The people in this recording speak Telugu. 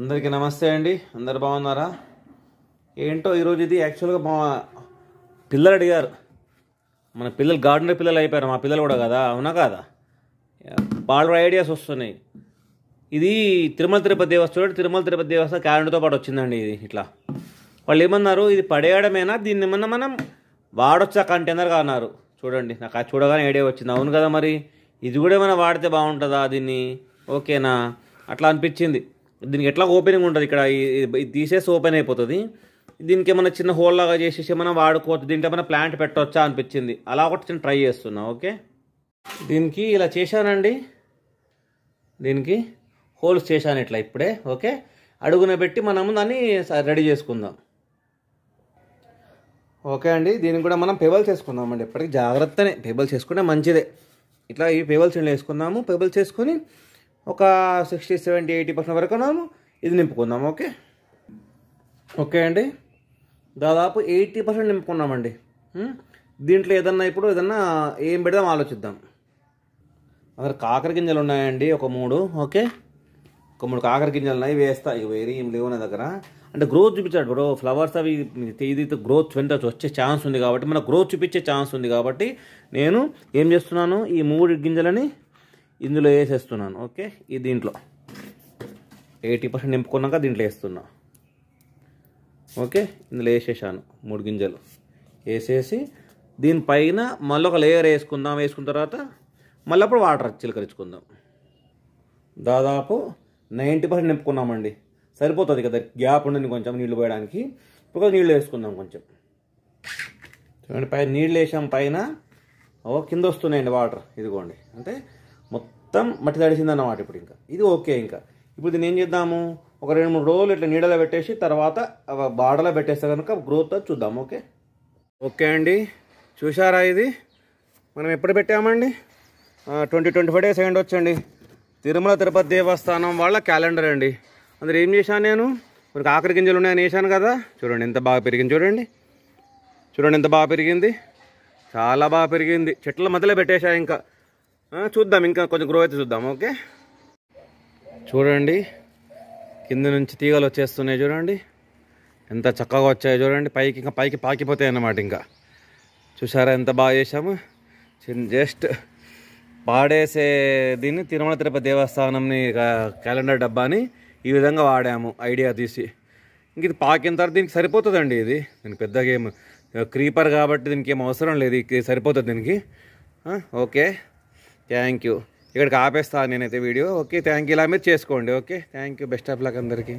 అందరికీ నమస్తే అండి అందరు బాగున్నారా ఏంటో ఈరోజు ఇది యాక్చువల్గా మా పిల్లలు అడిగారు మన పిల్లలు గార్డెనర్ పిల్లలు అయిపోయారు మా పిల్లలు కూడా కదా అవునా కాదా వాళ్ళ ఐడియాస్ వస్తున్నాయి ఇది తిరుమల తిరుపతి దేవస్థానం తిరుమల తిరుపతి దేవస్థానం క్యాలెండర్తో పాటు వచ్చిందండి ఇది ఇట్లా వాళ్ళు ఏమన్నారు ఇది పడేయడమేనా దీన్ని ఏమన్నా మనం వాడొచ్చా కంటెనర్గా అన్నారు చూడండి నాకు అది చూడగానే ఐడియా వచ్చింది అవును కదా మరి ఇది కూడా ఏమైనా వాడితే బాగుంటుందా దీన్ని ఓకేనా అట్లా అనిపించింది దీనికి ఎట్లా ఓపెనింగ్ ఉంటుంది ఇక్కడ తీసేసి ఓపెన్ అయిపోతుంది దీనికి ఏమైనా చిన్న హోల్ లాగా చేసేసి ఏమైనా వాడుకోవచ్చు దీంట్లో ఏమైనా ప్లాంట్ పెట్టవచ్చా అనిపించింది అలా ఒకటి నేను ట్రై చేస్తున్నా ఓకే దీనికి ఇలా చేశానండి దీనికి హోల్స్ చేశాను ఇట్లా ఇప్పుడే ఓకే అడుగున పెట్టి మనము దాన్ని రెడీ చేసుకుందాం ఓకే అండి దీనికి కూడా మనం వేసుకుందాం అండి ఇప్పటికీ జాగ్రత్తనే పేబల్స్ వేసుకుంటే మంచిదే ఇట్లా ఈ పేబల్స్ వేసుకున్నాము పేబల్స్ వేసుకొని ఒక సిక్స్టీ సెవెంటీ ఎయిటీ పర్సెంట్ వరకు మనము ఇది నింపుకుందాం ఓకే ఓకే అండి దాదాపు ఎయిటీ పర్సెంట్ నింపుకున్నామండి దీంట్లో ఏదన్నా ఇప్పుడు ఏదన్నా ఏం పెడదాం ఆలోచిద్దాం అక్కడ కాకర గింజలు ఉన్నాయండి ఒక మూడు ఓకే ఒక మూడు కాకర గింజలు ఉన్నాయి వేస్తా ఇవి వేరే ఏం లేవు నా దగ్గర అంటే గ్రోత్ చూపించాడు బ్రో ఫ్లవర్స్ అవి ఇది గ్రోత్ వెంట వచ్చే ఛాన్స్ ఉంది కాబట్టి మన గ్రోత్ చూపించే ఛాన్స్ ఉంది కాబట్టి నేను ఏం చేస్తున్నాను ఈ మూడు గింజలని ఇందులో వేసేస్తున్నాను ఓకే ఇది దీంట్లో ఎయిటీ పర్సెంట్ నింపుకున్నాక దీంట్లో వేస్తున్నా ఓకే ఇందులో వేసేసాను మూడు గింజలు వేసేసి దీనిపైన మళ్ళీ ఒక లేయర్ వేసుకుందాం వేసుకున్న తర్వాత మళ్ళీ అప్పుడు వాటర్ చిలకరించుకుందాం దాదాపు నైంటీ పర్సెంట్ నింపుకున్నామండి సరిపోతుంది కదా గ్యాప్ ఉండదు కొంచెం నీళ్లు పోయడానికి ఇప్పుడు నీళ్ళు వేసుకుందాం కొంచెం చూడండి పైన నీళ్ళు వేసాం పైన ఓ కింద వస్తున్నాయండి వాటర్ ఇదిగోండి అంటే మొత్తం మట్టి తడిసింది అన్నమాట ఇప్పుడు ఇంకా ఇది ఓకే ఇంకా ఇప్పుడు దీన్ని ఏం చేద్దాము ఒక రెండు మూడు రోజులు ఇట్లా నీడలో పెట్టేసి తర్వాత బాడలో పెట్టేస్తే కనుక గ్రోత్ చూద్దాం ఓకే ఓకే అండి చూసారా ఇది మనం ఎప్పుడు పెట్టామండి ట్వంటీ ట్వంటీ ఫైవ్ డేస్ అయ్యండి వచ్చండి తిరుమల తిరుపతి దేవస్థానం వాళ్ళ క్యాలెండర్ అండి అందులో ఏం చేశాను నేను మనకు ఆఖరి గింజలు ఉన్నాయని వేసాను కదా చూడండి ఎంత బాగా పెరిగింది చూడండి చూడండి ఎంత బాగా పెరిగింది చాలా బాగా పెరిగింది చెట్ల మధ్యలో పెట్టేశా ఇంకా చూద్దాం ఇంకా కొంచెం గ్రో అయితే చూద్దాం ఓకే చూడండి కింద నుంచి తీగలు వచ్చేస్తున్నాయి చూడండి ఎంత చక్కగా వచ్చాయో చూడండి పైకి ఇంకా పైకి పాకిపోతాయి అన్నమాట ఇంకా చూసారా ఎంత బాగా చేసాము జస్ట్ పాడేసే దీన్ని తిరుమల తిరుపతి దేవస్థానంని క్యాలెండర్ డబ్బాని ఈ విధంగా వాడాము ఐడియా తీసి ఇంక ఇది పాకిన తర్వాత దీనికి సరిపోతుందండి ఇది దీనికి పెద్దగా ఏం క్రీపర్ కాబట్టి దీనికి ఏం అవసరం లేదు ఇది సరిపోతుంది దీనికి ఓకే థ్యాంక్ యూ ఇక్కడికి ఆపేస్తాను నేనైతే వీడియో ఓకే థ్యాంక్ యూ ఇలా మీరు చేసుకోండి okay thank you best of luck అందరికీ